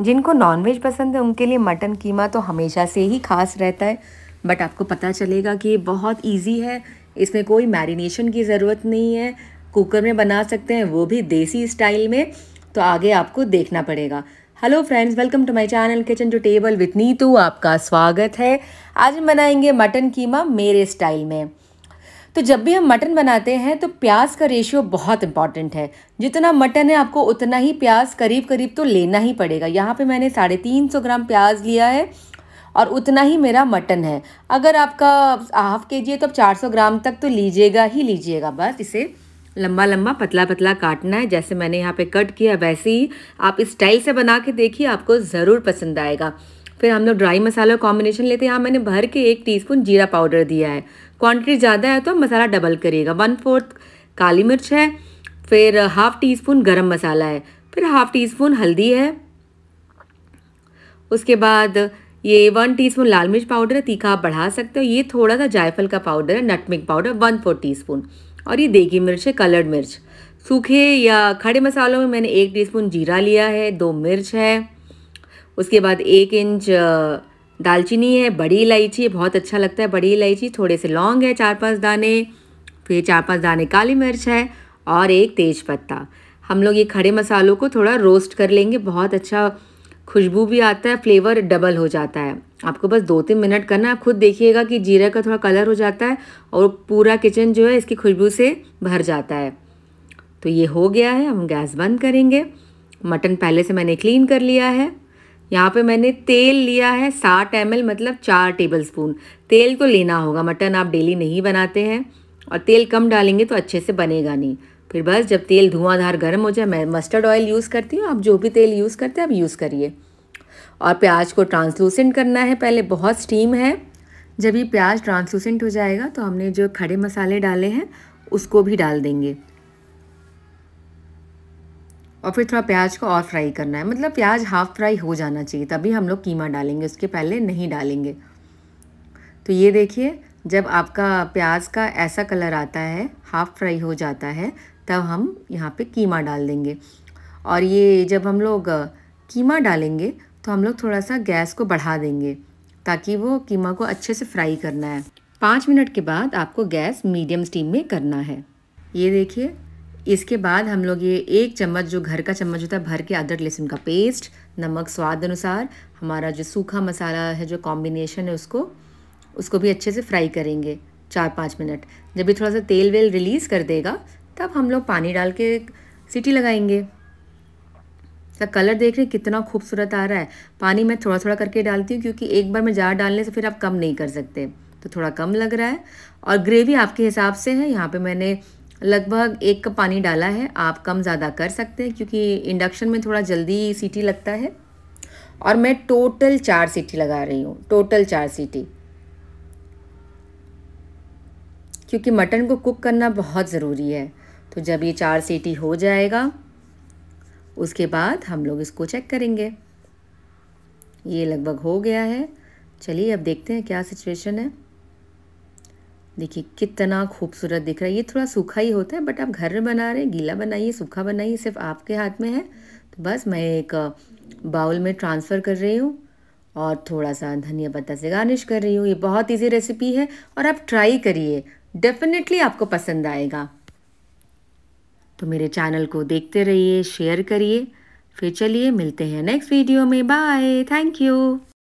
जिनको नॉनवेज पसंद है उनके लिए मटन कीमा तो हमेशा से ही खास रहता है बट आपको पता चलेगा कि ये बहुत ईजी है इसमें कोई मैरिनेशन की ज़रूरत नहीं है कुकर में बना सकते हैं वो भी देसी स्टाइल में तो आगे आपको देखना पड़ेगा hello friends welcome to my channel kitchen to table with Neetu आपका स्वागत है आज हम बनाएंगे मटन कीमा मेरे स्टाइल में तो जब भी हम मटन बनाते हैं तो प्याज का रेशियो बहुत इंपॉर्टेंट है जितना मटन है आपको उतना ही प्याज करीब करीब तो लेना ही पड़ेगा यहाँ पे मैंने साढ़े तीन सौ ग्राम प्याज लिया है और उतना ही मेरा मटन है अगर आपका हाफ के जी है तो आप चार सौ ग्राम तक तो लीजिएगा ही लीजिएगा बस इसे लंबा लंबा पतला पतला काटना है जैसे मैंने यहाँ पे कट किया वैसे ही आप इस स्टाइल से बना के देखिए आपको ज़रूर पसंद आएगा फिर हम लोग ड्राई मसाला कॉम्बिनेशन लेते हैं यहाँ मैंने भर के एक टीस्पून जीरा पाउडर दिया है क्वांटिटी ज़्यादा है तो मसाला डबल करिएगा वन फोर्थ काली मिर्च है फिर हाफ़ टी स्पून गर्म मसाला है फिर हाफ़ टी स्पून हल्दी है उसके बाद ये वन टीस्पून लाल मिर्च पाउडर है तीखा आप बढ़ा सकते हो ये थोड़ा सा जायफल का पाउडर है nutmeg powder one four teaspoon और ये देगी मिर्च है कलर्ड मिर्च सूखे या खड़े मसालों में मैंने एक टीस्पून जीरा लिया है दो मिर्च है उसके बाद एक इंच दालचीनी है बड़ी इलायची बहुत अच्छा लगता है बड़ी इलायची थोड़े से लौंग है चार पांच दाने फिर चार पांच दाने काली मिर्च है और एक तेज पत्ता हम लोग ये खड़े मसालों को थोड़ा रोस्ट कर लेंगे बहुत अच्छा खुशबू भी आता है फ्लेवर डबल हो जाता है आपको बस दो तीन मिनट करना आप खुद देखिएगा कि जीरा का थोड़ा कलर हो जाता है और पूरा किचन जो है इसकी खुशबू से भर जाता है तो ये हो गया है हम गैस बंद करेंगे मटन पहले से मैंने क्लीन कर लिया है यहाँ पे मैंने तेल लिया है साठ एम मतलब चार टेबल स्पून तेल तो लेना होगा मटन आप डेली नहीं बनाते हैं और तेल कम डालेंगे तो अच्छे से बनेगा नहीं फिर बस जब तेल धुआंधार गर्म हो जाए मैं मस्टर्ड ऑयल यूज़ करती हूँ आप जो भी तेल यूज़ करते हैं आप यूज़ करिए और प्याज को ट्रांसलूसेंट करना है पहले बहुत स्टीम है जब ये प्याज ट्रांसलूसेंट हो जाएगा तो हमने जो खड़े मसाले डाले हैं उसको भी डाल देंगे और फिर थोड़ा प्याज को और फ्राई करना है मतलब प्याज हाफ़ फ्राई हो जाना चाहिए तभी हम लोग कीमा डालेंगे उसके पहले नहीं डालेंगे तो ये देखिए जब आपका प्याज का ऐसा कलर आता है हाफ़ फ्राई हो जाता है तब हम यहाँ पे कीमा डाल देंगे और ये जब हम लोग कीमा डालेंगे तो हम लोग थोड़ा सा गैस को बढ़ा देंगे ताकि वो कीमा को अच्छे से फ्राई करना है पाँच मिनट के बाद आपको गैस मीडियम स्टीम में करना है ये देखिए इसके बाद हम लोग ये एक चम्मच जो घर का चम्मच होता है भर के अदरक लहसुन का पेस्ट नमक स्वाद अनुसार हमारा जो सूखा मसाला है जो कॉम्बिनेशन है उसको उसको भी अच्छे से फ्राई करेंगे चार पाँच मिनट जब भी थोड़ा सा तेल वेल रिलीज़ कर देगा तब हम लोग पानी डाल के सीटी लगाएंगे तो कलर देख रहे हैं कितना खूबसूरत आ रहा है पानी मैं थोड़ा थोड़ा करके डालती हूँ क्योंकि एक बार में ज़्यादा डालने से फिर आप कम नहीं कर सकते तो थोड़ा कम लग रहा है और ग्रेवी आपके हिसाब से है यहाँ पे मैंने लगभग एक कप पानी डाला है आप कम ज़्यादा कर सकते हैं क्योंकि इंडक्शन में थोड़ा जल्दी सीटी लगता है और मैं टोटल चार सीटी लगा रही हूँ टोटल चार सीटी क्योंकि मटन को कुक करना बहुत ज़रूरी है तो जब ये चार सीटी हो जाएगा उसके बाद हम लोग इसको चेक करेंगे ये लगभग हो गया है चलिए अब देखते हैं क्या सिचुएशन है देखिए कितना खूबसूरत दिख रहा है ये थोड़ा सूखा ही होता है बट आप घर में बना रहे हैं गीला बनाइए सूखा बनाइए सिर्फ आपके हाथ में है तो बस मैं एक बाउल में ट्रांसफ़र कर रही हूँ और थोड़ा सा धनिया पत्ता से गार्निश कर रही हूँ ये बहुत ईजी रेसिपी है और आप ट्राई करिए डेफिनेटली आपको पसंद आएगा तो मेरे चैनल को देखते रहिए शेयर करिए फिर चलिए मिलते हैं नेक्स्ट वीडियो में बाय थैंक यू